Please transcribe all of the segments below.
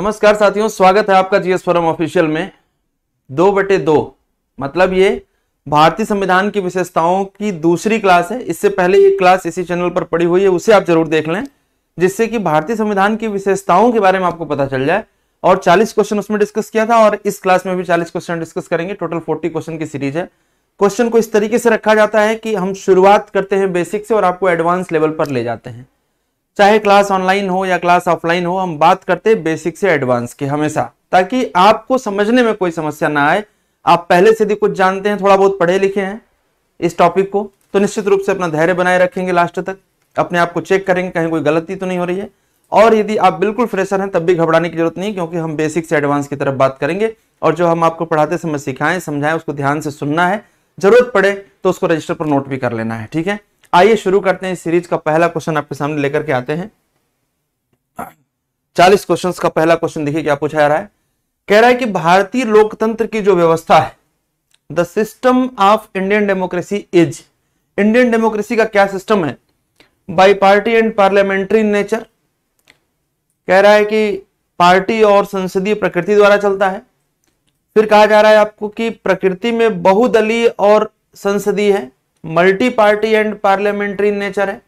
नमस्कार साथियों स्वागत है आपका जीएस फोरम ऑफिशियल में दो बटे दो मतलब ये भारतीय संविधान की विशेषताओं की दूसरी क्लास है इससे पहले ये क्लास इसी चैनल पर पड़ी हुई है उसे आप जरूर देख लें जिससे कि भारतीय संविधान की विशेषताओं के बारे में आपको पता चल जाए और 40 क्वेश्चन उसमें डिस्कस किया था और इस क्लास में भी 40 क्वेश्चन डिस्कस करेंगे टोटल 40 क्वेश्चन की सीरीज है क्वेश्चन को इस तरीके से रखा जाता है कि हम शुरुआत करते हैं बेसिक से और आपको एडवांस लेवल पर ले जाते हैं चाहे क्लास ऑनलाइन हो या क्लास ऑफलाइन हो हम बात करते हैं बेसिक से एडवांस की हमेशा ताकि आपको समझने में कोई समस्या ना आए आप पहले से भी कुछ जानते हैं थोड़ा बहुत पढ़े लिखे हैं इस टॉपिक को तो निश्चित रूप से अपना धैर्य बनाए रखेंगे लास्ट तक अपने आप को चेक करेंगे कहीं कोई गलती तो नहीं हो रही है और यदि आप बिल्कुल फ्रेशर हैं तब भी घबराने की जरूरत नहीं क्योंकि हम बेसिक से एडवांस की तरफ बात करेंगे और जो हम आपको पढ़ाते समय सिखाएं समझाएं उसको ध्यान से सुनना है जरूरत पड़े तो उसको रजिस्टर पर नोट भी कर लेना है ठीक है आइए शुरू करते हैं सीरीज का पहला क्वेश्चन आपके सामने लेकर के आते हैं चालीस क्वेश्चन का पहला क्वेश्चन देखिए क्या पूछा जा रहा है कह रहा है कि भारतीय लोकतंत्र की जो व्यवस्था है the system of Indian democracy is Indian democracy का क्या सिस्टम है bi party and parliamentary nature कह रहा है कि पार्टी और संसदीय प्रकृति द्वारा चलता है फिर कहा जा रहा है आपको कि प्रकृति में बहुदलीय और संसदीय है multi party and parliamentary nature है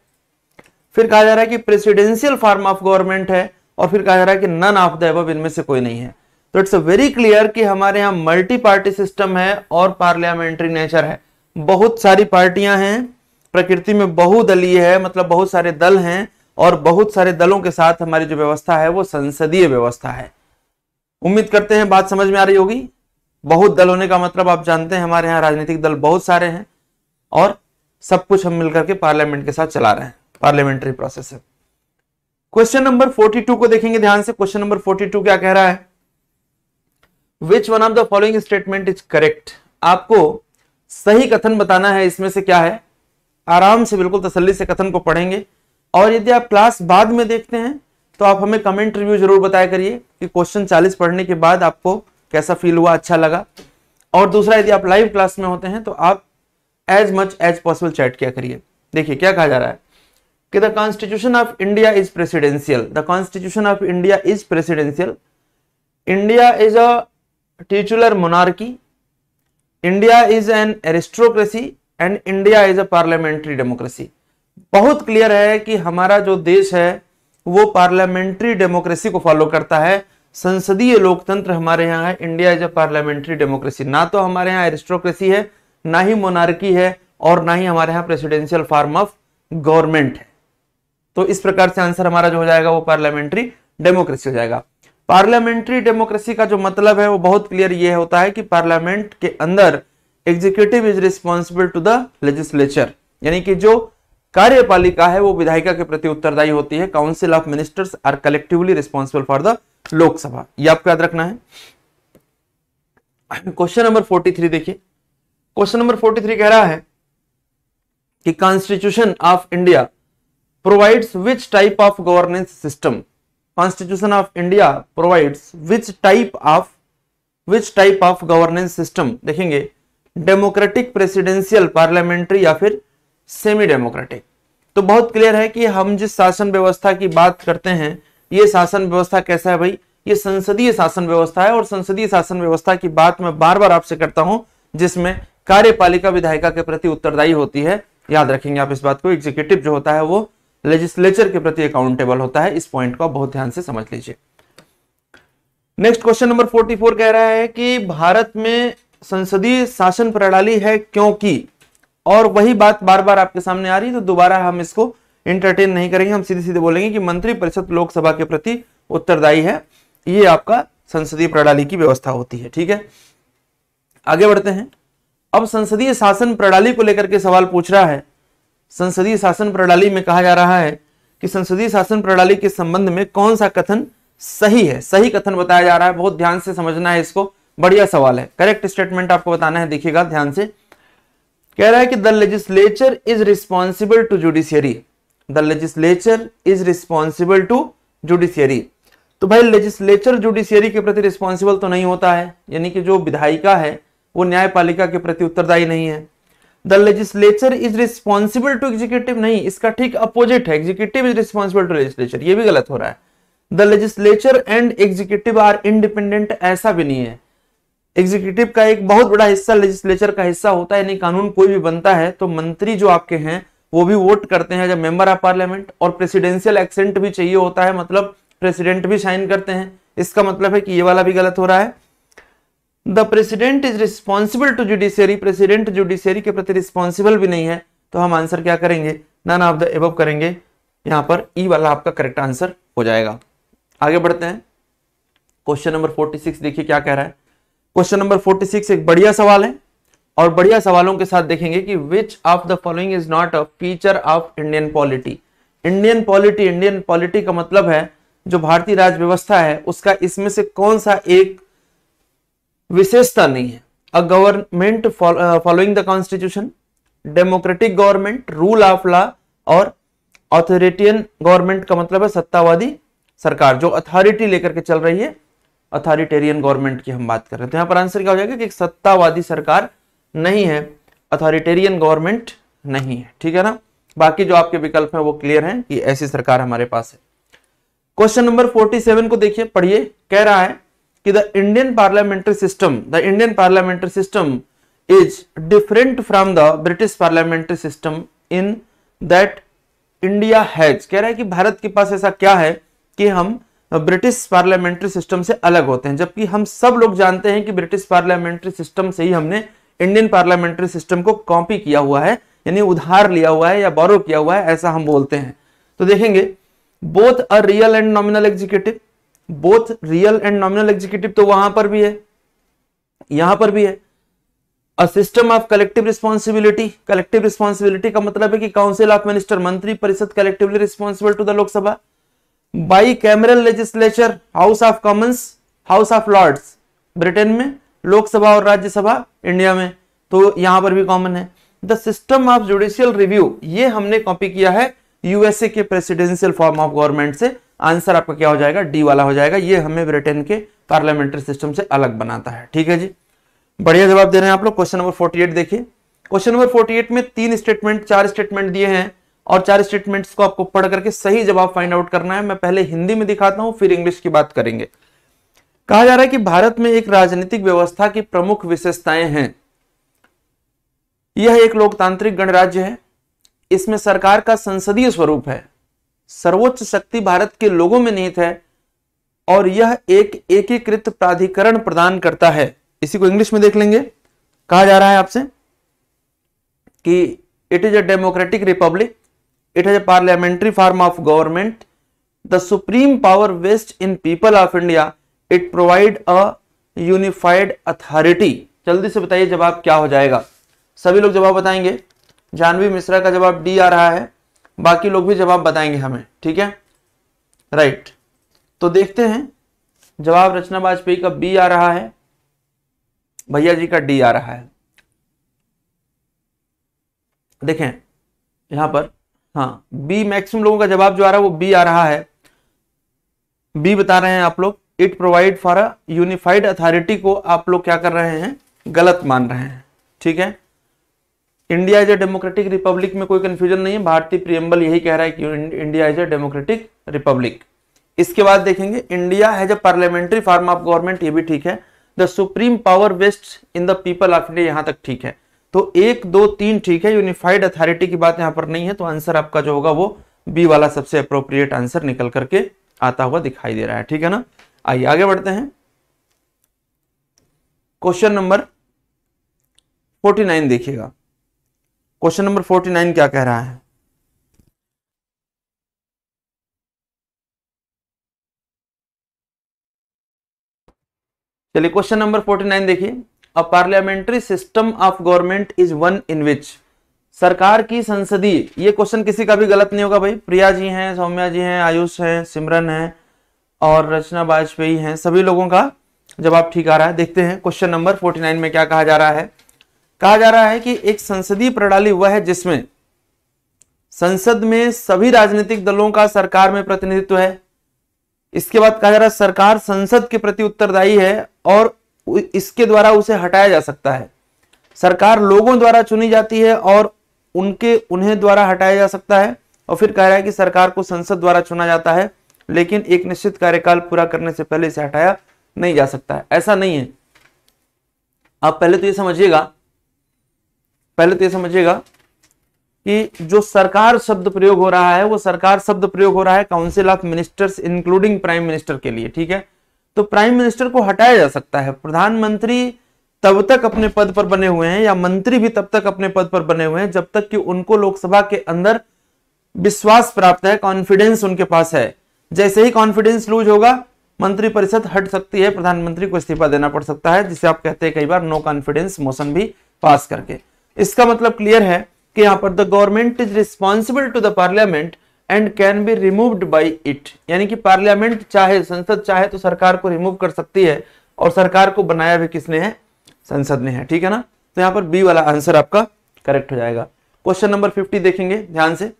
फिर कहा जा रहा है कि प्रेसिडेंशियल फॉर्म ऑफ गवर्नमेंट है और फिर कहा जा रहा है कि नन ऑफ द एबव इनमें से कोई नहीं है तो इट्स वेरी क्लियर कि हमारे यहाँ मल्टी पार्टी सिस्टम है और पार्लियामेंट्री नेचर है बहुत सारी पार्टियां हैं प्रकृति में बहुदलीय है मतलब बहुत सारे दल हैं और बहुत सारे दलों के साथ हमारी जो व्यवस्था है वो संसदीय व्यवस्था है उम्मीद करते हैं बात समझ में आ रही होगी बहुत दल होने का मतलब आप जानते हैं हमारे यहाँ राजनीतिक दल बहुत सारे हैं और सब कुछ हम मिलकर के पार्लियामेंट के साथ चला रहे हैं पार्लियामेंट्री प्रोसेस है क्वेश्चन नंबर 42 को देखेंगे ध्यान से क्वेश्चन नंबर 42 क्या कह रहा है which one of the following statement is correct आपको सही कथन बताना है इसमें से क्या है आराम से बिल्कुल तसल्ली से कथन को पढ़ेंगे और यदि आप क्लास बाद में देखते हैं तो आप हमें कमेंट रिव्यू जरूर बताया करिए कि क्वेश्चन 40 पढ़ने के बाद आपको कैसा फील हुआ अच्छा लगा और दूसरा यदि आप लाइव क्लास में होते हैं तो आप as much as possible chat क्या करिए देखिए क्या कहा जा रहा है कि the constitution of India is presidential the constitution of India is presidential India is a titular monarchy India is an aristocracy and India is a parliamentary democracy बहुत क्लियर है कि हमारा जो देश है वो पार्लियामेंट्री डेमोक्रेसी को फॉलो करता है संसदीय लोकतंत्र हमारे यहाँ है India is a parliamentary democracy ना तो हमारे यहाँ एरिस्ट्रोक्रेसी है ना ही मोनार्की है और ना ही हमारे यहाँ प्रेसिडेंशियल फॉर्म ऑफ गवर्नमेंट है तो इस प्रकार से आंसर हमारा जो हो जाएगा वो पार्लियामेंट्री डेमोक्रेसी हो जाएगा पार्लियामेंट्री डेमोक्रेसी का जो मतलब है वो बहुत क्लियर ये होता है कि पार्लियामेंट के अंदर executive is responsible to the legislature यानी कि जो कार्यपालिका है वो विधायिका के प्रति उत्तरदायी होती है council of ministers are collectively responsible for the Lok Sabha ये आपको याद रखना है क्वेश्चन नंबर फोर्टी थ्री देखिए क्वेश्चन नंबर 43 कह रहा है कि constitution of India provides which type of governance system constitution of India provides which type of which type of governance system देखेंगे डेमोक्रेटिक प्रेसिडेंशियल पार्लियामेंट्री या फिर सेमी डेमोक्रेटिक तो बहुत क्लियर है कि हम जिस शासन व्यवस्था की बात करते हैं ये शासन व्यवस्था कैसा है भाई ये संसदीय शासन व्यवस्था है और संसदीय शासन व्यवस्था की बात मैं बार बार आपसे करता हूं जिसमें कार्यपालिका विधायिका के प्रति उत्तरदायी होती है याद रखेंगे आप इस बात को एग्जीक्यूटिव जो होता है वो लेजिस्लेचर के प्रति अकाउंटेबल होता है इस पॉइंट को बहुत ध्यान से समझ लीजिए नेक्स्ट क्वेश्चन नंबर 44 कह रहा है कि भारत में संसदीय शासन प्रणाली है क्योंकि और वही बात बार बार आपके सामने आ रही है तो दोबारा हम इसको इंटरटेन नहीं करेंगे हम सीधे सीधे बोलेंगे कि मंत्रिपरिषद लोकसभा के प्रति उत्तरदायी है ये आपका संसदीय प्रणाली की व्यवस्था होती है ठीक है आगे बढ़ते हैं अब संसदीय शासन प्रणाली को लेकर के सवाल पूछ रहा है संसदीय शासन प्रणाली में कहा जा रहा है कि संसदीय शासन प्रणाली के संबंध में कौन सा कथन सही है सही कथन बताया जा रहा है बहुत ध्यान से समझना है इसको बढ़िया सवाल है करेक्ट स्टेटमेंट आपको बताना है देखिएगा ध्यान से कह रहा है कि the legislature is responsible to judiciary the legislature is responsible to judiciary तो भाई लेजिस्लेचर जुडिशियरी के प्रति रिस्पॉन्सिबल तो नहीं होता है यानी कि जो विधायिका है वो न्यायपालिका के प्रति उत्तरदायी नहीं है the legislature is responsible to executive नहीं इसका ठीक अपोजिट है executive is responsible to legislature ये भी गलत हो रहा है the legislature and executive are independent ऐसा भी नहीं है एग्जीक्यूटिव का एक बहुत बड़ा हिस्सा लेजिस्लेचर का हिस्सा होता है यानी कानून कोई भी बनता है तो मंत्री जो आपके हैं वो भी वोट करते हैं जब मेंबर ऑफ पार्लियामेंट और प्रेसिडेंशियल एक्सेंट भी चाहिए होता है मतलब प्रेसिडेंट भी साइन करते हैं इसका मतलब है कि ये वाला भी गलत हो रहा है the president is responsible to judiciary president judiciary के प्रति रिस्पॉन्सिबल भी नहीं है तो हम आंसर क्या करेंगे नन ऑफ द एबव करेंगे यहां पर ई e वाला आपका करेक्ट आंसर हो जाएगा आगे बढ़ते हैं क्वेश्चन नंबर 46 देखिए क्या कह रहा है क्वेश्चन नंबर 46 एक बढ़िया सवाल है और बढ़िया सवालों के साथ देखेंगे कि which of the following is not a feature of Indian polity Indian polity Indian polity का मतलब है जो भारतीय राज्य व्यवस्था है उसका इसमें से कौन सा एक विशेषता नहीं है a government following the constitution democratic government rule of law और ऑथोरिटियन गवर्नमेंट का मतलब है सत्तावादी सरकार जो अथॉरिटी लेकर के चल रही है अथॉरिटेरियन गवर्नमेंट की हम बात कर रहे हैं तो यहां पर आंसर क्या हो जाएगा कि एक सत्तावादी सरकार नहीं है अथॉरिटेरियन गवर्नमेंट नहीं है ठीक है ना बाकी जो आपके विकल्प है वो क्लियर है कि ऐसी सरकार हमारे पास है क्वेश्चन नंबर सेवन को देखिए पढ़िए कह रहा है कि the Indian parliamentary system the Indian parliamentary system is different from the British parliamentary system in that India has कह रहा है कि भारत के पास ऐसा क्या है कि हम ब्रिटिश पार्लियामेंट्री सिस्टम से अलग होते हैं जबकि हम सब लोग जानते हैं कि ब्रिटिश पार्लियामेंट्री सिस्टम से ही हमने इंडियन पार्लियामेंट्री सिस्टम को कॉपी किया हुआ है यानी उधार लिया हुआ है या बोरो किया हुआ है ऐसा हम बोलते हैं तो देखेंगे both a real and nominal executive both real and nominal executive तो वहां पर भी है यहां पर भी है a system of collective responsibility collective responsibility का मतलब है कि काउंसिल ऑफ मिनिस्टर मंत्री परिषद collectively responsible to the Lok Sabha bicameral legislature House of Commons House of Lords Britain में लोकसभा और राज्यसभा इंडिया में तो यहां पर भी कॉमन है the system of judicial review ये हमने कॉपी किया है यूएसए के प्रेसिडेंशियल फॉर्म ऑफ गवर्नमेंट से आंसर आपका क्या हो जाएगा डी वाला हो जाएगा ये हमें ब्रिटेन के पार्लियामेंट्री सिस्टम से अलग बनाता है ठीक है जी बढ़िया जवाब दे रहे हैं आप लोग क्वेश्चन नंबर फोर्टी देखिए क्वेश्चन नंबर फोर्टी में तीन स्टेटमेंट चार स्टेटमेंट दिए हैं और चार स्टेटमेंट्स को आपको पढ़ करके सही जवाब फाइंड आउट करना है मैं पहले हिंदी में दिखाता हूं फिर इंग्लिश की बात करेंगे कहा जा रहा है कि भारत में एक राजनीतिक व्यवस्था की प्रमुख विशेषताएं हैं यह एक लोकतांत्रिक गणराज्य है इसमें सरकार का संसदीय स्वरूप है सर्वोच्च शक्ति भारत के लोगों में निहित है और यह एक एकीकृत प्राधिकरण प्रदान करता है इसी को इंग्लिश में देख लेंगे कहा जा रहा है आपसे कि it is a democratic republic it is a parliamentary form of government the supreme power vest in people of India it provide a unified authority जल्दी से बताइए जवाब क्या हो जाएगा सभी लोग जवाब बताएंगे जानवी मिश्रा का जवाब डी आ रहा है बाकी लोग भी जवाब बताएंगे हमें ठीक है राइट तो देखते हैं जवाब रचना वाजपेयी का बी आ रहा है भैया जी का डी आ रहा है देखें यहां पर हाँ बी मैक्सिमम लोगों का जवाब जो आ रहा है वो बी आ रहा है बी बता रहे हैं आप लोग it provide for a unified authority को आप लोग क्या कर रहे हैं गलत मान रहे हैं ठीक है India is a democratic republic में कोई कंफ्यूजन नहीं है भारतीय प्रियम्बल यही कह रहा है कि India is a democratic republic इसके बाद देखेंगे India has a parliamentary form of government ये भी ठीक है the supreme power vest in the people of India यहां तक ठीक है तो एक दो तीन ठीक है यूनिफाइड अथॉरिटी की बात यहां पर नहीं है तो आंसर आपका जो होगा वो बी वाला सबसे अप्रोप्रिएट आंसर निकल करके आता हुआ दिखाई दे रहा है ठीक है ना आइए आगे बढ़ते हैं क्वेश्चन नंबर फोर्टी नाइन देखिएगा क्वेश्चन नंबर फोर्टी नाइन क्या कह रहा है चलिए क्वेश्चन नंबर फोर्टी नाइन देखिए a parliamentary system of government is one in which सरकार की संसदीय ये क्वेश्चन किसी का भी गलत नहीं होगा भाई प्रिया जी हैं सौम्या जी हैं आयुष हैं सिमरन हैं और रचना वाजपेयी हैं सभी लोगों का जवाब ठीक आ रहा है देखते हैं क्वेश्चन नंबर फोर्टी नाइन में क्या कहा जा रहा है कहा जा रहा है कि एक संसदीय प्रणाली वह है जिसमें संसद में सभी राजनीतिक दलों का सरकार में प्रतिनिधित्व है इसके बाद कहा जा रहा है सरकार संसद के प्रति उत्तरदायी है और इसके द्वारा उसे हटाया जा सकता है सरकार लोगों द्वारा चुनी जाती है और उनके उन्हें द्वारा हटाया जा सकता है और फिर कह रहा है कि सरकार को संसद द्वारा चुना जाता है लेकिन एक निश्चित कार्यकाल पूरा करने से पहले इसे हटाया नहीं जा सकता है ऐसा नहीं है आप पहले तो ये समझिएगा पहले तो यह समझिएगा कि जो सरकार शब्द प्रयोग हो रहा है वो सरकार शब्द प्रयोग हो रहा है council of ministers including prime minister के लिए ठीक है तो प्राइम मिनिस्टर को हटाया जा सकता है प्रधानमंत्री तब तक अपने पद पर बने हुए हैं या मंत्री भी तब तक अपने पद पर बने हुए हैं जब तक कि उनको लोकसभा के अंदर विश्वास प्राप्त है कॉन्फिडेंस उनके पास है जैसे ही कॉन्फिडेंस लूज होगा मंत्रिपरिषद हट सकती है प्रधानमंत्री को इस्तीफा देना पड़ सकता है जिसे आप कहते हैं कई बार नो कॉन्फिडेंस मोशन भी पास करके इसका मतलब क्लियर है कि यहां पर the government is responsible to the parliament and can be removed by it यानी कि पार्लियामेंट चाहे संसद चाहे तो सरकार को रिमूव कर सकती है और सरकार को बनाया भी किसने है संसद ने है ठीक है ना तो यहां पर बी वाला आंसर आपका करेक्ट हो जाएगा क्वेश्चन नंबर फिफ्टी देखेंगे ध्यान से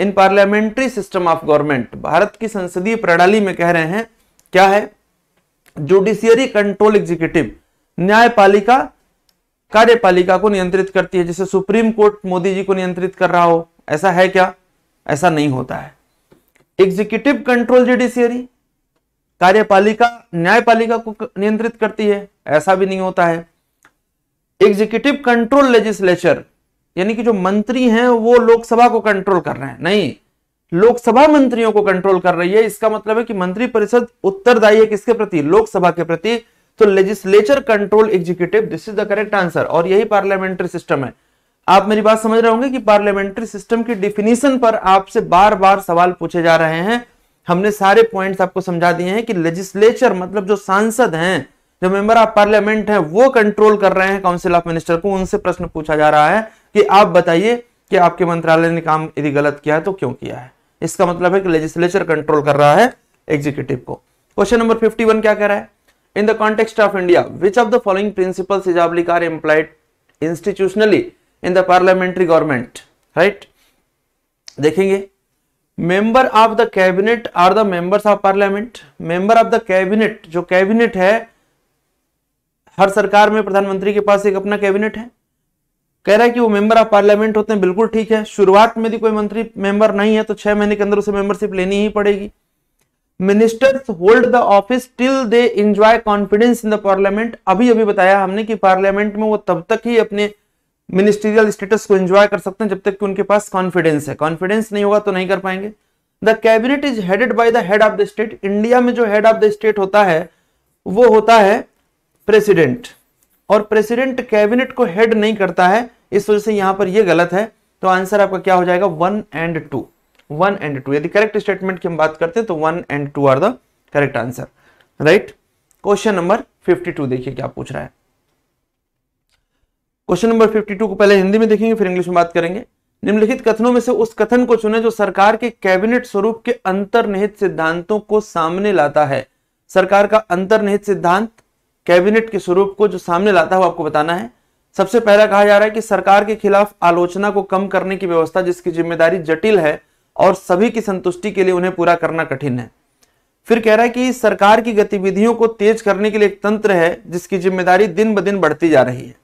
in parliamentary system of government Bharat की संसदीय प्रणाली में कह रहे हैं क्या है जुडिशियरी कंट्रोल एग्जीक्यूटिव न्यायपालिका कार्यपालिका को नियंत्रित करती है जैसे सुप्रीम कोर्ट मोदी जी को नियंत्रित कर रहा हो ऐसा है क्या ऐसा नहीं होता है एग्जीक्यूटिव कंट्रोल जुडिशियरी कार्यपालिका न्यायपालिका को नियंत्रित करती है ऐसा भी नहीं होता है एग्जीक्यूटिव कंट्रोल लेजिस्लेचर यानी कि जो मंत्री हैं वो लोकसभा को कंट्रोल कर रहे हैं नहीं लोकसभा मंत्रियों को कंट्रोल कर रही है इसका मतलब है कि मंत्री परिषद उत्तरदायी है किसके प्रति लोकसभा के प्रति तो legislature control executive this is the correct answer और यही पार्लियामेंट्री सिस्टम है आप मेरी बात समझ रहे होंगे कि पार्लियामेंट्री सिस्टम की डिफिनीशन पर आपसे बार बार सवाल पूछे जा रहे हैं हमने सारे पॉइंट्स आपको समझा दिए हैं कि लेजिस्लेचर मतलब जो सांसद हैं जो मेंबर ऑफ पार्लियामेंट हैं वो कंट्रोल कर रहे हैं काउंसिल ऑफ मिनिस्टर को उनसे प्रश्न पूछा जा रहा है कि आप बताइए कि आपके मंत्रालय ने काम यदि गलत किया है तो क्यों किया है इसका मतलब है कि लेजिस्लेचर कंट्रोल कर रहा है एग्जीक्यूटिव को क्वेश्चन नंबर फिफ्टी क्या कह रहा है in the context of India, which of the following principles is obligate are implied institutionally in the parliamentary government? Right? देखेंगे member of the cabinet are the members of parliament member of the cabinet जो cabinet है हर सरकार में प्रधानमंत्री के पास एक अपना कैबिनेट है कह रहा है कि वो मेंबर ऑफ पार्लियामेंट होते हैं बिल्कुल ठीक है शुरुआत में भी कोई मंत्री मेंबर नहीं है तो छह महीने के अंदर उसे मेंबरशिप लेनी ही पड़ेगी ministers hold the office till they enjoy confidence in the parliament अभी अभी बताया हमने कि पार्लियामेंट में वो तब तक ही अपने मिनिस्ट्रियल स्टेटस को एंजॉय कर सकते हैं जब तक कि उनके पास कॉन्फिडेंस है कॉन्फिडेंस नहीं होगा तो नहीं कर पाएंगे the cabinet is headed by the head of the state India में जो हेड ऑफ द स्टेट होता है वो होता है प्रेसिडेंट और प्रेसिडेंट कैबिनेट को हेड नहीं करता है इस वजह से यहां पर यह गलत है तो आंसर आपका क्या हो जाएगा one and two one and two यदि करेक्ट स्टेटमेंट की हम बात करते हैं तो one and two are the correct answer right question number fifty two देखिए क्या पूछ रहा है क्वेश्चन नंबर फिफ्टी टू को पहले हिंदी में देखेंगे फिर इंग्लिश में बात करेंगे निम्नलिखित कथनों में से उस कथन को चुने जो सरकार के कैबिनेट स्वरूप के अंतर्निहित सिद्धांतों को सामने लाता है सरकार का अंतर्निहित सिद्धांत कैबिनेट के स्वरूप को जो सामने लाता है वो आपको बताना है सबसे पहला कहा जा रहा है कि सरकार के खिलाफ आलोचना को कम करने की व्यवस्था जिसकी जिम्मेदारी जटिल है और सभी की संतुष्टि के लिए उन्हें पूरा करना कठिन है फिर कह रहा है कि सरकार की गतिविधियों को तेज करने के लिए एक तंत्र है जिसकी जिम्मेदारी दिन ब दिन बढ़ती जा रही है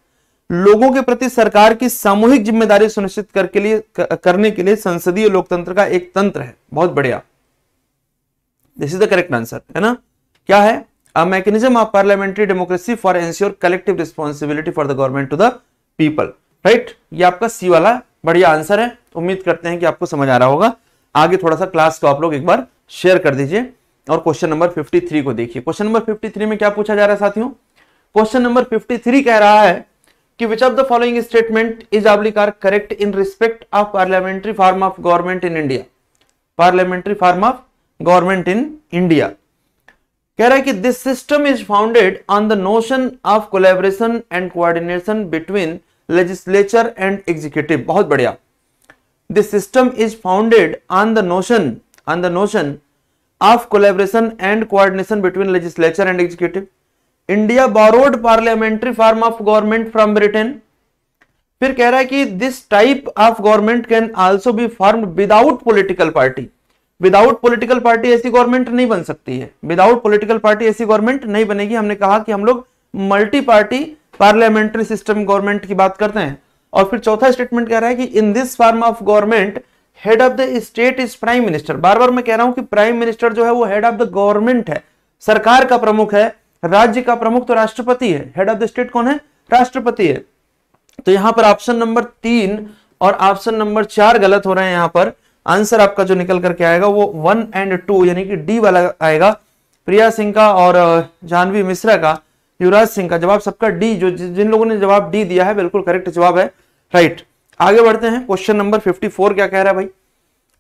लोगों के प्रति सरकार की सामूहिक जिम्मेदारी सुनिश्चित करके लिए करने के लिए संसदीय लोकतंत्र का एक तंत्र है बहुत बढ़िया this is the correct answer है ना क्या है a mechanism of parliamentary democracy for ensure collective responsibility for the government to the people right ये आपका सी वाला बढ़िया आंसर है उम्मीद करते हैं कि आपको समझ आ रहा होगा आगे थोड़ा सा क्लास को आप लोग एक बार शेयर कर दीजिए और क्वेश्चन नंबर 53 को देखिए क्वेश्चन नंबर 53 में क्या पूछा जा रहा है साथियों क्वेश्चन नंबर 53 कह रहा है कि which of the following statement is are correct in respect of parliamentary form of government in India parliamentary form of government in India कह रहा है कि this system is founded on the notion of collaboration and coordination between legislature and executive बहुत बढ़िया this system is founded on the notion on the notion of collaboration and coordination between legislature and executive India borrowed parliamentary form of government from Britain फिर कह रहा है कि this type of government can also be form without political party without political party ऐसी government नहीं बन सकती है विदाउट पॉलिटिकल पार्टी ऐसी गवर्नमेंट नहीं बनेगी हमने कहा कि हम लोग multi party parliamentary system government की बात करते हैं और फिर चौथा स्टेटमेंट कह रहा है कि in this form of government head of the state is prime minister बार बार मैं कह रहा हूं कि प्राइम मिनिस्टर जो है वो हेड ऑफ द गवर्नमेंट है सरकार का प्रमुख है राज्य का प्रमुख तो राष्ट्रपति है हेड ऑफ द स्टेट कौन है राष्ट्रपति है तो यहां पर ऑप्शन नंबर तीन और ऑप्शन नंबर चार गलत हो रहे हैं यहां पर आंसर आपका जो निकल करके आएगा वो वन एंड टू यानी कि डी वाला आएगा प्रिया सिंह का और जानवी मिश्रा का युवराज सिंह का जवाब सबका डी जो जिन लोगों ने जवाब डी दिया है बिल्कुल करेक्ट जवाब है राइट आगे बढ़ते हैं क्वेश्चन नंबर 54 क्या कह रहा है भाई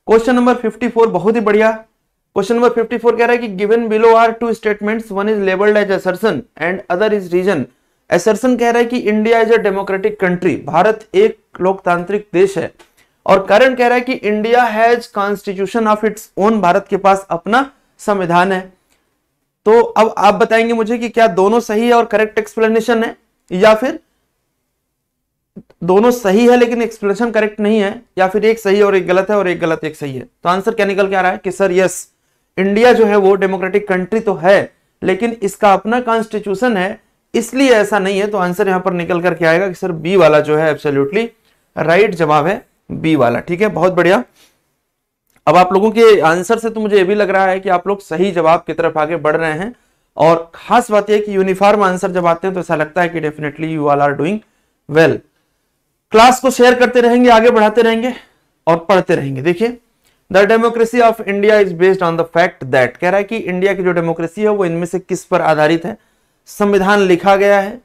क्वेश्चन नंबर 54 बहुत ही बढ़िया क्वेश्चन नंबर 54 कह रहा है कि given below are two statements one is labelled as assertion and other is reason assertion कह रहा है कि India is a democratic country Bharat एक लोकतांत्रिक देश है और करण कह रहा है कि India has constitution of its own Bharat के पास अपना संविधान है तो अब आप बताएंगे मुझे कि क्या दोनों सही है और करेक्ट एक्सप्लेनेशन है या फिर दोनों सही है लेकिन एक्सप्लेनेशन करेक्ट नहीं है या फिर एक सही और एक गलत है और एक गलत एक सही है तो आंसर क्या निकल के आ रहा है कि सर यस इंडिया जो है वो डेमोक्रेटिक कंट्री तो है लेकिन इसका अपना कॉन्स्टिट्यूशन है इसलिए ऐसा नहीं है तो आंसर यहां पर निकल करके आएगा कि सर बी वाला जो है एब्सोल्यूटली राइट जवाब है बी वाला ठीक है बहुत बढ़िया अब आप लोगों के आंसर से तो मुझे ये भी लग रहा है कि आप लोग सही जवाब की तरफ आगे बढ़ रहे हैं और खास बात यह कि यूनिफॉर्म आंसर जब आते हैं तो ऐसा लगता है कि definitely you all are doing well class को शेयर करते रहेंगे आगे बढ़ाते रहेंगे और पढ़ते रहेंगे देखिए the democracy of India is based on the fact that कह रहा है कि इंडिया की जो डेमोक्रेसी है वो इनमें से किस पर आधारित है संविधान लिखा गया है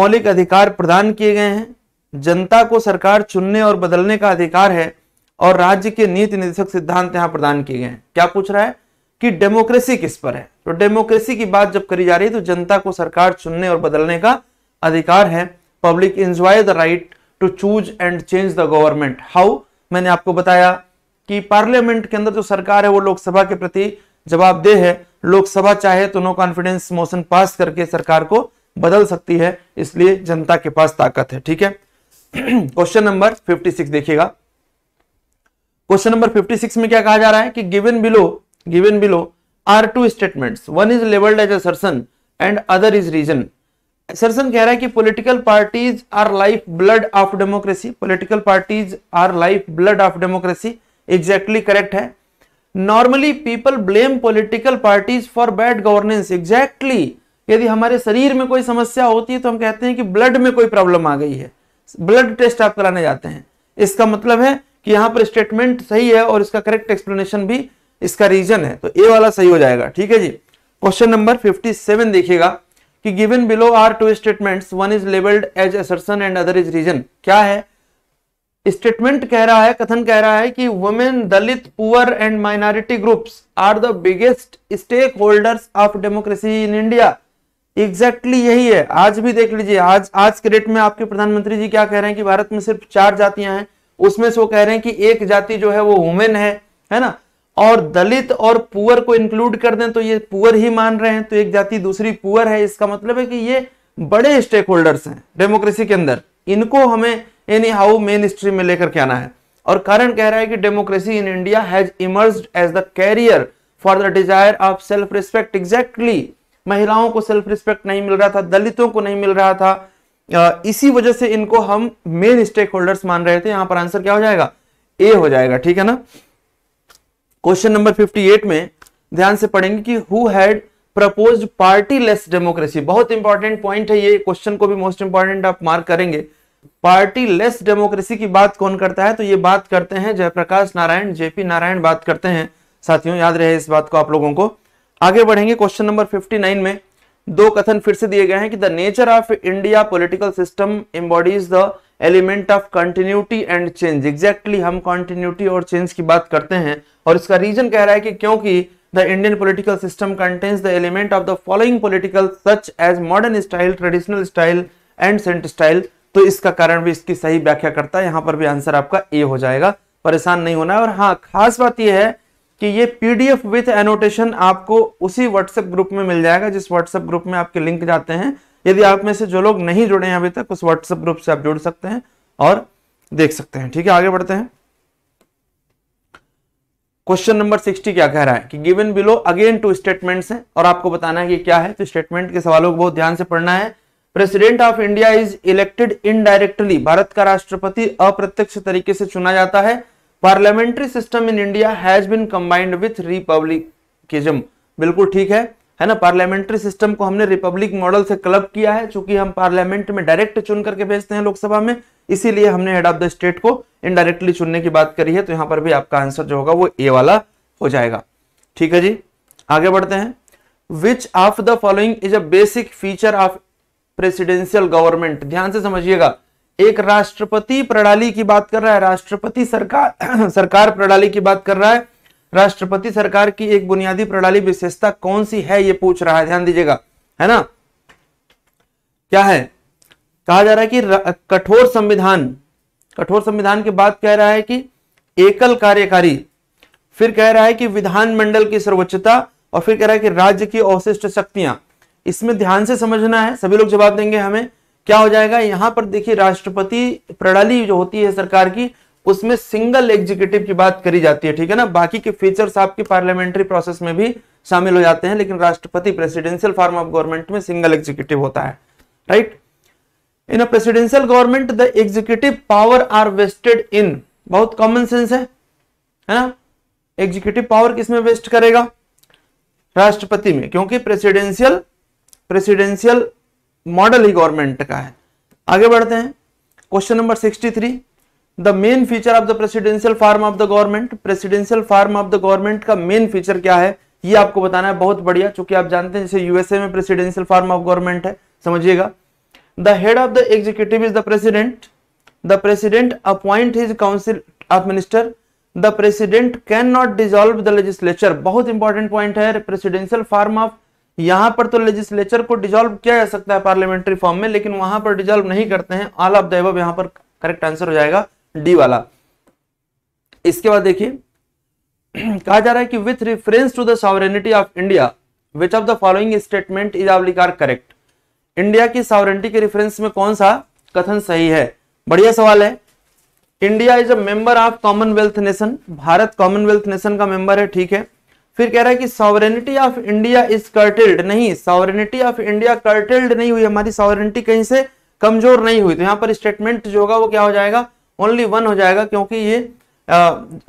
मौलिक अधिकार प्रदान किए गए हैं जनता को सरकार चुनने और बदलने का अधिकार है और राज्य के नीति निर्देशक सिद्धांत यहां प्रदान किए गए हैं क्या पूछ रहा है कि डेमोक्रेसी किस पर है तो डेमोक्रेसी की बात जब करी जा रही है तो जनता को सरकार चुनने और बदलने का अधिकार है public enjoy the right to choose and change the government how मैंने आपको बताया कि पार्लियामेंट के अंदर जो सरकार है वो लोकसभा के प्रति जवाबदेह है लोकसभा चाहे तो नो कॉन्फिडेंस मोशन पास करके सरकार को बदल सकती है इसलिए जनता के पास ताकत है ठीक है क्वेश्चन नंबर 56 देखिएगा क्वेश्चन नंबर 56 में क्या कहा जा रहा है कि given below given below are two statements one is labelled as assertion and other is reason assertion कह रहा है कि political parties are life blood of democracy political parties are life blood of democracy exactly correct है normally people blame political parties for bad governance exactly यदि हमारे शरीर में कोई समस्या होती है तो हम कहते हैं कि ब्लड में कोई प्रॉब्लम आ गई है ब्लड टेस्ट आप कराने जाते हैं इसका मतलब है कि यहां पर स्टेटमेंट सही है और इसका करेक्ट एक्सप्लेनेशन भी इसका रीजन है तो ए वाला सही हो जाएगा ठीक है जी क्वेश्चन नंबर 57 देखिएगा कि given below are two statement one is labelled as assertion and other is reason क्या है स्टेटमेंट कह रहा है कथन कह रहा है कि women Dalit poor and minority groups are the biggest stakeholders of democracy in India exactly यही है आज भी देख लीजिए आज आज के डेट में आपके प्रधानमंत्री जी क्या कह रहे हैं कि भारत में सिर्फ चार जातियां हैं उसमें से वो कह रहे हैं कि एक जाति जो है वो वुमेन है है ना और दलित और पुअर को इंक्लूड कर दें तो ये पुअर ही मान रहे हैं तो एक जाति दूसरी पुअर है इसका मतलब है कि ये बड़े स्टेक होल्डर्स हैं डेमोक्रेसी के अंदर इनको हमें एनी हाउ मेन स्ट्रीम में लेकर के आना है और कारण कह रहा है कि democracy in India has emerge as the carrier for the desire of self respect exactly महिलाओं को सेल्फ रिस्पेक्ट नहीं मिल रहा था दलितों को नहीं मिल रहा था इसी वजह से इनको हम मेन स्टेक होल्डर्स मान रहे थे यहां पर आंसर क्या हो जाएगा ए हो जाएगा ठीक है ना क्वेश्चन नंबर 58 में ध्यान से पढ़ेंगे कि who had propose party less democracy बहुत इंपॉर्टेंट पॉइंट है ये क्वेश्चन को भी मोस्ट इंपॉर्टेंट आप मार्क करेंगे पार्टी लेस डेमोक्रेसी की बात कौन करता है तो ये बात करते हैं जयप्रकाश नारायण जेपी नारायण बात करते हैं साथियों याद रहे इस बात को आप लोगों को आगे बढ़ेंगे क्वेश्चन नंबर 59 में दो कथन फिर से दिए गए हैं कि the nature of India political system embodies the element of continuity and change exactly हम कंटिन्यूटी और चेंज की बात करते हैं और इसका रीजन कह रहा है कि क्योंकि the Indian political system contains the element of the following political such as modern style traditional style and saint style तो इसका कारण भी इसकी सही व्याख्या करता है यहां पर भी आंसर आपका ए हो जाएगा परेशान नहीं होना है और हाँ खास बात यह है कि ये पीडीएफ विथ एनोटेशन आपको उसी व्हाट्सएप ग्रुप में मिल जाएगा जिस व्हाट्सएप ग्रुप में आपके लिंक जाते हैं यदि आप में से जो लोग नहीं जुड़े हैं अभी तक उस व्हाट्सएप ग्रुप से आप जुड़ सकते हैं और देख सकते हैं ठीक है आगे बढ़ते हैं क्वेश्चन नंबर 60 क्या कह रहा है कि given below again two statements हैं और आपको बताना है कि क्या है तो स्टेटमेंट के सवालों को बहुत ध्यान से पढ़ना है president of India is elected indirectly Bharat का राष्ट्रपति अप्रत्यक्ष तरीके से चुना जाता है parliamentary system in India has been combined with republicanism बिल्कुल ठीक है है ना पार्लियामेंट्री सिस्टम को हमने रिपब्लिक मॉडल से क्लब किया है चूंकि हम पार्लियामेंट में डायरेक्ट चुन करके भेजते हैं लोकसभा में इसीलिए हमने हेड ऑफ द स्टेट को इनडायरेक्टली चुनने की बात करी है तो यहां पर भी आपका आंसर जो होगा वो ए वाला हो जाएगा ठीक है जी आगे बढ़ते हैं which of the following is a basic feature of presidential government ध्यान से समझिएगा एक राष्ट्रपति प्रणाली की बात कर रहा है राष्ट्रपति सरकार सरकार प्रणाली की बात कर रहा है राष्ट्रपति सरकार की एक बुनियादी प्रणाली विशेषता कौन सी है ये पूछ रहा है ध्यान दीजिएगा है ना क्या है कहा जा रहा है कि कठोर संविधान कठोर संविधान के बाद कह रहा है कि एकल कार्यकारी फिर कह रहा है कि विधानमंडल की सर्वोच्चता और फिर कह रहा है कि राज्य की अवशिष्ट शक्तियां इसमें ध्यान से समझना है सभी लोग जवाब देंगे हमें क्या हो जाएगा यहां पर देखिए राष्ट्रपति प्रणाली जो होती है सरकार की उसमें सिंगल एग्जीक्यूटिव की बात करी जाती है ठीक है ना बाकी के फीचर्स आपके पार्लियामेंट्री प्रोसेस में भी शामिल हो जाते हैं लेकिन राष्ट्रपति प्रेसिडेंशियल फॉर्म ऑफ गवर्नमेंट में सिंगल एग्जीक्यूटिव होता है right in a presidential government the executive power are vested in बहुत कॉमन सेंस है है ना एग्जीक्यूटिव पावर किसमें वेस्ट करेगा राष्ट्रपति में क्योंकि प्रेसिडेंशियल प्रेसिडेंशियल मॉडल ही गवर्नमेंट का है आगे बढ़ते हैं question number 63 the main feature of the presidential form of the government presidential form of the government का मेन फीचर क्या है ये आपको बताना है बहुत बढ़िया चूंकि आप जानते हैं जैसे यूएसए में प्रेसिडेंशियल फार्म ऑफ गवर्नमेंट है समझिएगा the head of the executive is the president the president appoint his council of minister the president can not dissolve the legislature बहुत इंपॉर्टेंट पॉइंट है प्रेसिडेंशियल फार्म ऑफ यहां पर तो legislature को dissolve किया जा सकता है पार्लियामेंट्री फॉर्म में लेकिन वहां पर डिजोल्व नहीं करते हैं ऑल ऑफ द यहां पर करेक्ट आंसर हो जाएगा डी वाला इसके बाद देखिए कहा जा रहा है कि with reference to the of India which of the following statement is ऑब्लिकार करेक्ट इंडिया की सॉवरेनिटी के रिफरेंस में कौन सा कथन सही है बढ़िया सवाल है India is a member of commonwealth nation भारत कॉमनवेल्थ नेशन का मेंबर है ठीक है फिर कह रहा है कि sovereignty of India is curtailed नहीं सॉवरेनिटी ऑफ इंडिया कर्टिल्ड नहीं हुई हमारी सॉवरेनिटी कहीं से कमजोर नहीं हुई तो यहां पर स्टेटमेंट जो होगा वो क्या हो जाएगा ओनली वन हो जाएगा क्योंकि ये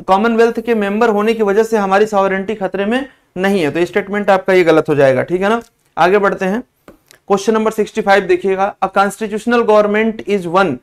कॉमनवेल्थ के मेंबर होने की वजह से हमारी सॉवरेनिटी खतरे में नहीं है तो स्टेटमेंट आपका ये गलत हो जाएगा ठीक है ना आगे बढ़ते हैं क्वेश्चन नंबर सिक्सटी देखिएगा a constitutional government is one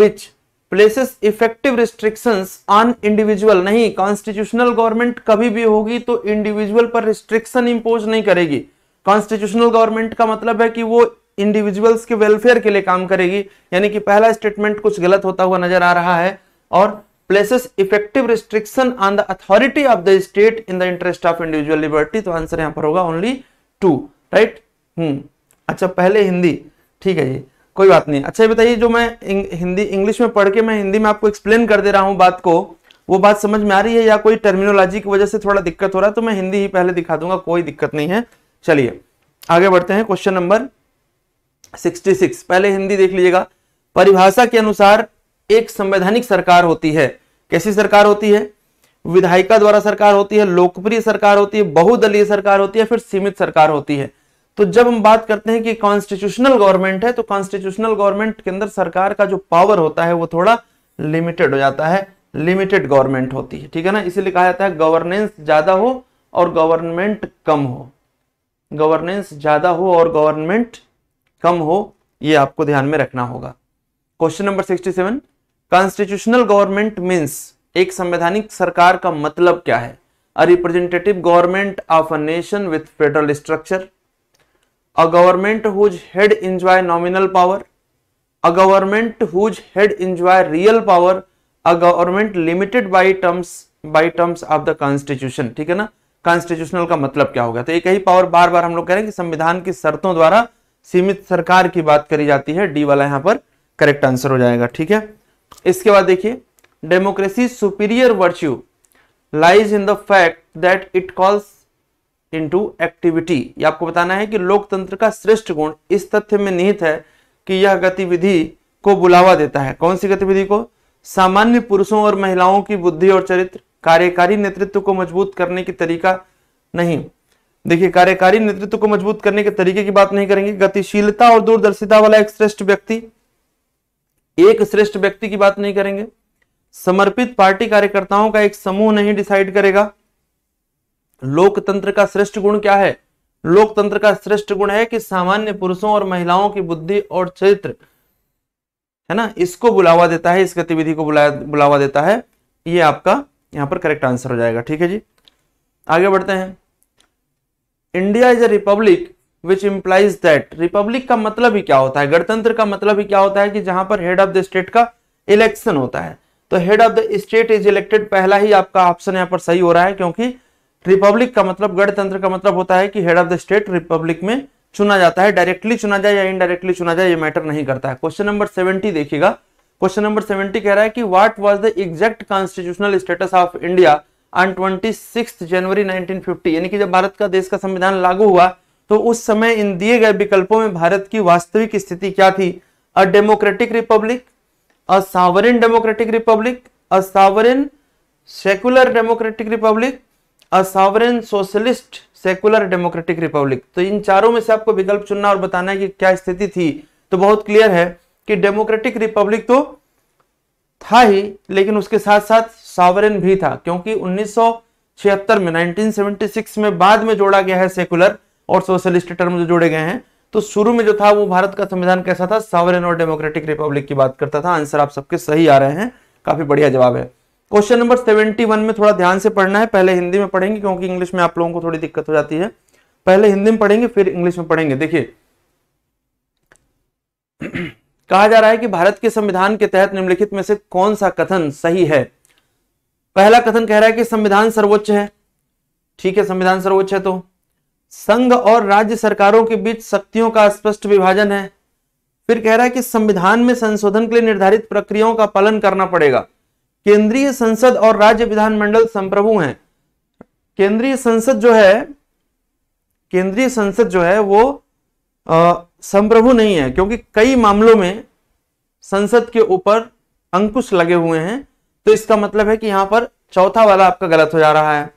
which places effective restrictions on individual नहीं कॉन्स्टिट्यूशनल गवर्नमेंट कभी भी होगी तो इंडिविजुअल पर रिस्ट्रिक्शन इंपोज नहीं करेगी कॉन्स्टिट्यूशनल गवर्नमेंट का मतलब है कि वो इंडिविजुअल्स के वेलफेयर के लिए काम करेगी यानी कि पहला स्टेटमेंट कुछ गलत होता हुआ नजर आ रहा है और places effective restriction on the authority of the state in the interest of individual liberty तो आंसर यहां पर होगा ओनली टू राइट हम्म अच्छा पहले हिंदी ठीक है जी कोई बात नहीं अच्छा ये बताइए जो मैं इंग, हिंदी इंग्लिश में पढ़ के मैं हिंदी में आपको एक्सप्लेन कर दे रहा हूँ बात को वो बात समझ में आ रही है या कोई टर्मिनोलॉजी की वजह से थोड़ा दिक्कत हो रहा है तो मैं हिंदी ही पहले दिखा दूंगा कोई दिक्कत नहीं है चलिए आगे बढ़ते हैं क्वेश्चन नंबर 66 पहले हिंदी देख लीजिएगा परिभाषा के अनुसार एक संवैधानिक सरकार होती है कैसी सरकार होती है विधायिका द्वारा सरकार होती है लोकप्रिय सरकार होती है बहुदलीय सरकार होती है फिर सीमित सरकार होती है तो जब हम बात करते हैं कि कॉन्स्टिट्यूशनल गवर्नमेंट है तो कॉन्स्टिट्यूशनल गवर्नमेंट के अंदर सरकार का जो पावर होता है वो थोड़ा लिमिटेड हो जाता है लिमिटेड गवर्नमेंट होती है ठीक है ना इसीलिए कहा जाता है गवर्नेंस ज्यादा हो और गवर्नमेंट कम हो गवर्नेंस ज्यादा हो और गवर्नमेंट कम हो ये आपको ध्यान में रखना होगा question number 67 constitutional government means एक संवैधानिक सरकार का मतलब क्या है a representative government of a nation with federal structure a government whose head enjoy nominal power a government whose head enjoy real power a government limited by terms by terms of the constitution ठीक है ना constitutional का मतलब क्या होगा तो एक ही power बार बार हम लोग कह कि संविधान की शर्तों द्वारा सीमित सरकार की बात करी जाती है डी वाला यहां पर करेक्ट आंसर हो जाएगा ठीक है इसके बाद देखिए democracy superior virtue lies in the fact that it calls into activity ये आपको बताना है कि लोकतंत्र का श्रेष्ठ गुण इस तथ्य में निहित है कि यह गतिविधि को बुलावा देता है कौन सी गतिविधि को सामान्य पुरुषों और महिलाओं की बुद्धि और चरित्र कार्यकारी नेतृत्व को मजबूत करने की तरीका नहीं देखिए कार्यकारी नेतृत्व को मजबूत करने के तरीके की बात नहीं करेंगे गतिशीलता और दूरदर्शिता वाला एक श्रेष्ठ व्यक्ति एक श्रेष्ठ व्यक्ति की बात नहीं करेंगे समर्पित पार्टी कार्यकर्ताओं का एक समूह नहीं डिसाइड करेगा लोकतंत्र का श्रेष्ठ गुण क्या है लोकतंत्र का श्रेष्ठ गुण है कि सामान्य पुरुषों और महिलाओं की बुद्धि और चरित्र है ना इसको बुलावा देता है इस गतिविधि को बुलावा देता है ये आपका यहां पर करेक्ट आंसर हो जाएगा ठीक है जी आगे बढ़ते हैं India is a republic which implies that republic का मतलब ही क्या होता है गणतंत्र का मतलब ही क्या होता है कि जहां पर हेड ऑफ द स्टेट का इलेक्शन होता है तो head of the state is elected पहला ही आपका ऑप्शन यहां पर सही हो रहा है क्योंकि रिपब्लिक का मतलब गणतंत्र का मतलब होता है कि head of the state republic में चुना जाता है डायरेक्टली चुना जाए या इनडायरेक्टली चुना जाए ये मैटर नहीं करता है क्वेश्चन नंबर सेवेंटी देखिएगा क्वेश्चन नंबर सेवेंटी कह रहा है कि what was the exact constitutional status of India on twenty January nineteen यानी कि जब भारत का देश का संविधान लागू हुआ तो उस समय इन दिए गए विकल्पों में भारत की वास्तविक स्थिति क्या थी a democratic republic a sovereign democratic republic a sovereign secular democratic republic a sovereign socialist secular democratic republic तो इन चारों में से आपको विकल्प चुनना और बताना है कि क्या स्थिति थी तो बहुत क्लियर है कि डेमोक्रेटिक रिपब्लिक तो था ही लेकिन उसके साथ साथ सॉवरन भी था क्योंकि 1976 में 1976 में बाद में जोड़ा गया है सेकुलर और सोशलिस्ट टर्म जो जोड़े गए हैं तो शुरू में जो था वो भारत का संविधान कैसा था सॉवरन और डेमोक्रेटिक रिपब्लिक की बात करता था आंसर आप सबके सही आ रहे हैं काफी बढ़िया जवाब है क्वेश्चन नंबर 71 में थोड़ा ध्यान से पढ़ना है पहले हिंदी में पढ़ेंगे क्योंकि इंग्लिश में आप लोगों को थोड़ी दिक्कत हो जाती है पहले हिंदी में पढ़ेंगे फिर इंग्लिश में पढ़ेंगे देखिए कहा जा रहा है कि भारत के संविधान के तहत निम्नलिखित में से कौन सा कथन सही है पहला कथन कह रहा है कि संविधान सर्वोच्च है ठीक है संविधान सर्वोच्च है तो संघ और राज्य सरकारों के बीच शक्तियों का स्पष्ट विभाजन है फिर कह रहा है कि संविधान में संशोधन के लिए निर्धारित प्रक्रियाओं का पालन करना पड़ेगा केंद्रीय संसद और राज्य विधानमंडल संप्रभु हैं केंद्रीय संसद जो है केंद्रीय संसद जो है वो संप्रभु नहीं है क्योंकि कई मामलों में संसद के ऊपर अंकुश लगे हुए हैं तो इसका मतलब है कि यहां पर चौथा वाला आपका गलत हो जा रहा है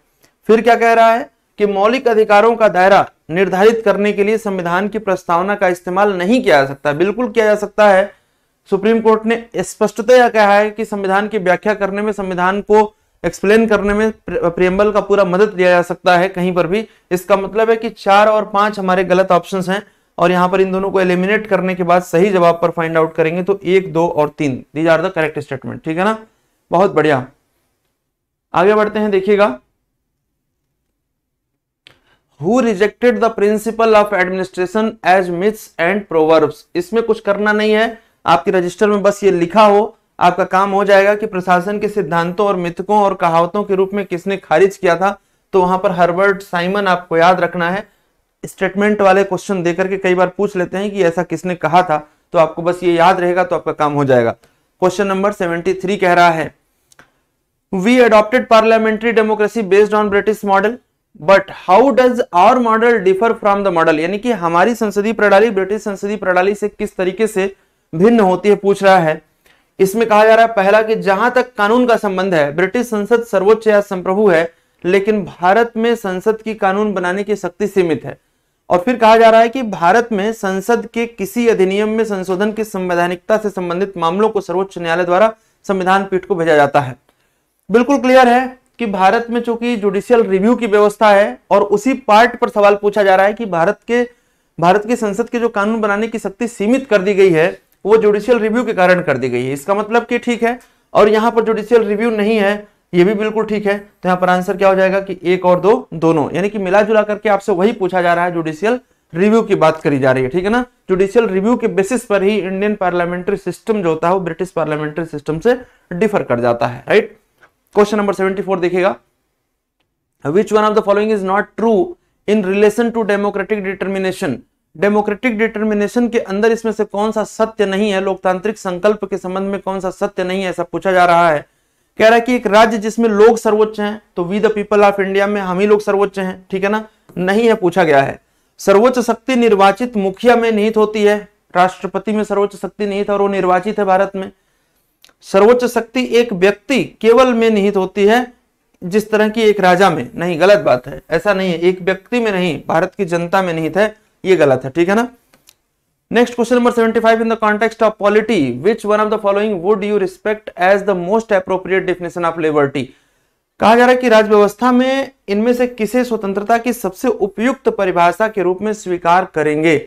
फिर क्या कह रहा है कि मौलिक अधिकारों का दायरा निर्धारित करने के लिए संविधान की प्रस्तावना का इस्तेमाल नहीं किया जा सकता बिल्कुल किया जा सकता है सुप्रीम कोर्ट ने स्पष्टतया कहा है कि संविधान की व्याख्या करने में संविधान को एक्सप्लेन करने में प्रियम्बल का पूरा मदद लिया जा सकता है कहीं पर भी इसका मतलब है कि चार और पांच हमारे गलत ऑप्शंस हैं और यहां पर इन दोनों को एलिमिनेट करने के बाद सही जवाब पर फाइंड आउट करेंगे तो एक दो और तीन these are the correct statement ठीक है ना बहुत बढ़िया आगे बढ़ते हैं देखिएगा who rejected the principle of administration as myths and proverbs इसमें कुछ करना नहीं है आपके रजिस्टर में बस ये लिखा हो आपका काम हो जाएगा कि प्रशासन के सिद्धांतों और मिथकों और कहावतों के रूप में किसने खारिज किया था तो वहां पर हर्बर्ट साइमन आपको याद रखना है स्टेटमेंट वाले क्वेश्चन देकर के कई बार पूछ लेते हैं कि ऐसा किसने कहा था तो आपको बस ये याद रहेगा तो आपका काम हो जाएगा क्वेश्चन नंबर सेवेंटी थ्री कह रहा है we adopted parliamentary democracy based on British model but how does our model differ from the model यानी कि हमारी संसदीय प्रणाली ब्रिटिश संसदीय प्रणाली से किस तरीके से भिन्न होती है पूछ रहा है इसमें कहा जा रहा है पहला कि जहां तक कानून का संबंध है ब्रिटिश संसद सर्वोच्च या संप्रभु है लेकिन भारत में संसद की कानून बनाने की शक्ति सीमित है और फिर कहा जा रहा है कि भारत में संसद के किसी अधिनियम में संशोधन की संवैधानिकता से संबंधित मामलों को सर्वोच्च न्यायालय द्वारा संविधान पीठ को भेजा जाता है बिल्कुल क्लियर है कि भारत में चूंकि जुडिशियल रिव्यू की व्यवस्था है और उसी पार्ट पर सवाल पूछा जा रहा है कि भारत के भारत की संसद के जो कानून बनाने की शक्ति सीमित कर दी गई है वो जुडिशियल रिव्यू के कारण कर दी गई है इसका मतलब कि ठीक है और यहां पर जुडिशियल रिव्यू नहीं है ये भी बिल्कुल ठीक है तो यहां पर आंसर क्या हो जाएगा कि एक और दो दोनों यानी कि मिला जुला करके आपसे वही पूछा जा रहा है जुडिशियल रिव्यू की बात करी जा रही है ठीक है ना जुडिशियल रिव्यू के बेसिस पर ही इंडियन पार्लियामेंट्री सिस्टम जो होता है वो ब्रिटिश पार्लियामेंट्री सिस्टम से डिफर कर जाता है right question number seventy four देखेगा which one of the following is not true in relation to democratic determination democratic determination के अंदर इसमें से कौन सा सत्य नहीं है लोकतांत्रिक संकल्प के संबंध में कौन सा सत्य नहीं है ऐसा पूछा जा रहा है कह रहा है कि एक राज्य जिसमें लोग सर्वोच्च हैं तो we the people of India में हम ही लोग सर्वोच्च हैं ठीक है ना नहीं है पूछा गया है सर्वोच्च शक्ति निर्वाचित मुखिया में निहित होती है राष्ट्रपति में सर्वोच्च शक्ति निहित और वो निर्वाचित है भारत में सर्वोच्च शक्ति एक व्यक्ति केवल में निहित होती है जिस तरह की एक राजा में नहीं गलत बात है ऐसा नहीं है एक व्यक्ति में नहीं भारत की जनता में निहित है ये गलत है ठीक है ना next question number 75 in the context of polity which one of the following would you respect as the most appropriate definition of liberty कहा जा रहा है कि राज्य व्यवस्था में इनमें से किसे स्वतंत्रता की सबसे उपयुक्त परिभाषा के रूप में स्वीकार करेंगे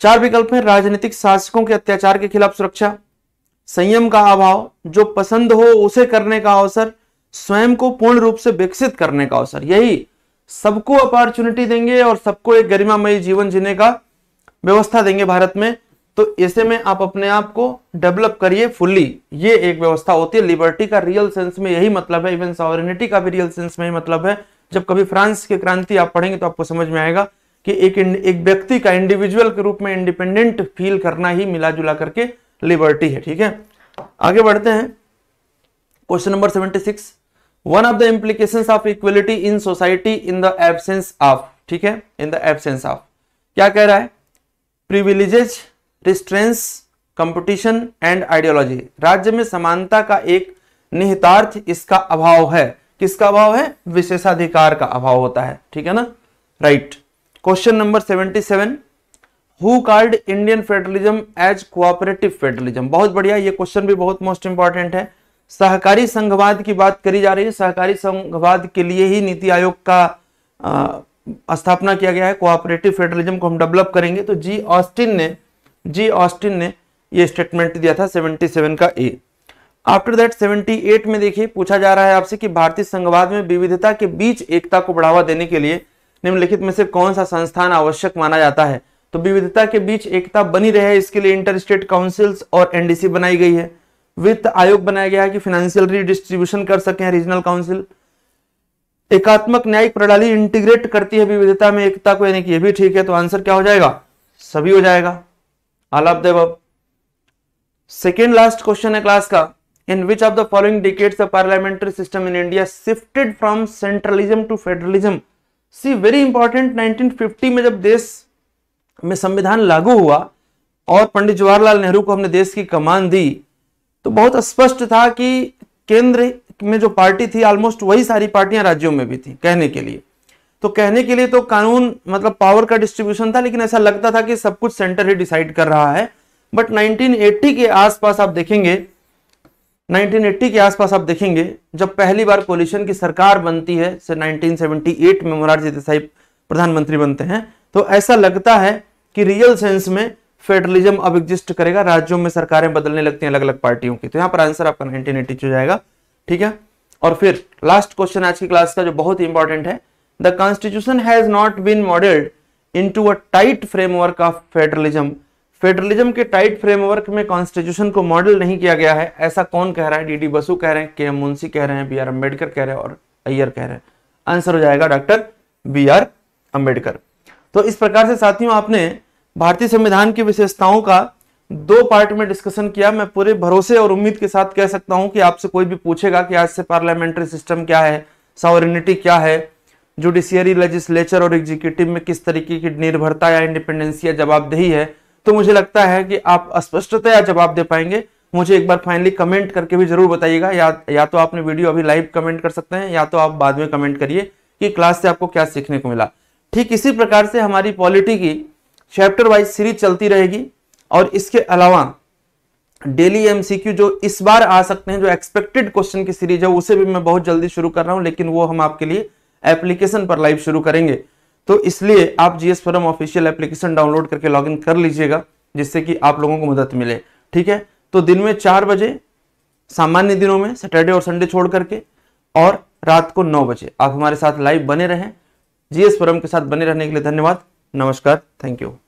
चार विकल्प हैं राजनीतिक शासकों के अत्याचार के खिलाफ सुरक्षा संयम का अभाव जो पसंद हो उसे करने का अवसर स्वयं को पूर्ण रूप से विकसित करने का अवसर यही सबको अपॉर्चुनिटी देंगे और सबको एक गरिमामयी जीवन जीने का व्यवस्था देंगे भारत में तो ऐसे में आप अपने आप को डेवलप करिए फुल्ली ये एक व्यवस्था होती है लिबर्टी का रियल सेंस में यही मतलब है इवन सॉवरिटी का भी रियल सेंस में ही मतलब है जब कभी फ्रांस की क्रांति आप पढ़ेंगे तो आपको समझ में आएगा कि एक एक व्यक्ति का इंडिविजुअल के रूप में इंडिपेंडेंट फील करना ही मिला जुला करके लिबर्टी है ठीक है आगे बढ़ते हैं question number seventy six one of the implication of equality in society in the absence of ठीक है इन द एबसेंस ऑफ क्या कह रहा है privileges restraints competition and ideology राज्य में समानता का एक निहितार्थ इसका अभाव है किसका अभाव है विशेषाधिकार का अभाव होता है ठीक है ना right question number seventy seven who called Indian federalism as cooperative federalism बहुत बढ़िया ये क्वेश्चन भी बहुत मोस्ट इंपॉर्टेंट है सहकारी संघवाद की बात करी जा रही है सहकारी संघवाद के लिए ही नीति आयोग का आ, स्थापना किया गया है कोऑपरेटिव फेडरलिज्म को हम डेवलप करेंगे तो जी ऑस्टिन ने जी ऑस्टिन ने यह स्टेटमेंट दिया था 77 का ए आफ्टर दैट 78 में देखिए पूछा जा रहा है आपसे कि भारतीय संघवाद में विविधता के बीच एकता को बढ़ावा देने के लिए निम्नलिखित में से कौन सा संस्थान आवश्यक माना जाता है तो विविधता के बीच एकता बनी रहे इसके लिए इंटर स्टेट काउंसिल्स और एनडीसी बनाई गई है वित्त आयोग बनाया गया है कि फाइनेंशियल रिडिस्ट्रीब्यूशन कर सके रीजनल काउंसिल एकात्मक न्यायिक प्रणाली इंटीग्रेट करती है विविधता में एकता को यानी कि यह भी ठीक है तो आंसर क्या हो जाएगा सभी हो जाएगा आलाप ऑफ सेकेंड लास्ट क्वेश्चन है क्लास का in which of the following decades the parliamentary system in india shifted from centralism to federalism see very 1950 में जब देश में संविधान लागू हुआ और पंडित जवाहरलाल नेहरू को हमने देश की कमान दी तो बहुत स्पष्ट था कि केंद्र में जो पार्टी थी ऑलमोस्ट वही सारी पार्टियां राज्यों में भी थी कहने के लिए तो कहने के लिए तो कानून मतलब पावर का डिस्ट्रीब्यूशन था लेकिन ऐसा लगता था कि सब कुछ सेंटर ही डिसाइड कर रहा है बट 1980 के आसपास आप देखेंगे 1980 के आसपास आप देखेंगे जब पहली बार कोलिशन की सरकार बनती है से 1978 में मोरारजी देसाई प्रधानमंत्री बनते हैं तो ऐसा लगता है कि रियल सेंस में फेडरलिज्म अब एग्जिस्ट करेगा राज्यों में सरकारें बदलने लगती हैं अलग अलग पार्टियों की तो यहाँ पर आंसर आपका नाइनटीन एटी हो जाएगा ठीक है और फिर लास्ट क्वेश्चन आज की क्लास का जो बहुत इंपॉर्टेंट है the constitution has not been modelled into a tight framework of federalism federalism के टाइट फ्रेमवर्क में कॉन्स्टिट्यूशन को मॉडल नहीं किया गया है ऐसा कौन कह रहा है डी बसु कह रहे हैं के एम मुंशी कह रहे हैं बी आर अम्बेडकर कह रहे हैं और अय्यर कह रहे हैं आंसर हो जाएगा डॉक्टर बी आर अम्बेडकर तो इस प्रकार से साथियों आपने भारतीय संविधान की विशेषताओं का दो पार्ट में डिस्कशन किया मैं पूरे भरोसे और उम्मीद के साथ कह सकता हूं कि आपसे कोई भी पूछेगा कि आज से पार्लियामेंट्री सिस्टम क्या है सॉवरिनिटी क्या है जुडिशियरी लेजिस्लेचर और एग्जीक्यूटिव में किस तरीके की निर्भरता या इंडिपेंडेंस या जवाबदेही है तो मुझे लगता है कि आप अस्पष्टता जवाब दे पाएंगे मुझे एक बार फाइनली कमेंट करके भी जरूर बताइएगा या या तो आपने वीडियो अभी लाइव कमेंट कर सकते हैं या तो आप बाद में कमेंट करिए कि क्लास से आपको क्या सीखने को मिला ठीक इसी प्रकार से हमारी पॉलिटी की चैप्टर वाइज सीरीज चलती रहेगी और इसके अलावा डेली एमसीक्यू जो इस बार आ सकते हैं जो एक्सपेक्टेड क्वेश्चन की सीरीज है उसे भी मैं बहुत जल्दी शुरू कर रहा हूं लेकिन वो हम आपके लिए एप्लीकेशन पर लाइव शुरू करेंगे तो इसलिए आप GS forum official application download करके लॉग कर लीजिएगा जिससे कि आप लोगों को मदद मिले ठीक है तो दिन में चार बजे सामान्य दिनों में सैटरडे और संडे छोड़ करके और रात को नौ बजे आप हमारे साथ लाइव बने रहें जीएस फोरम के साथ बने रहने के लिए धन्यवाद नमस्कार थैंक यू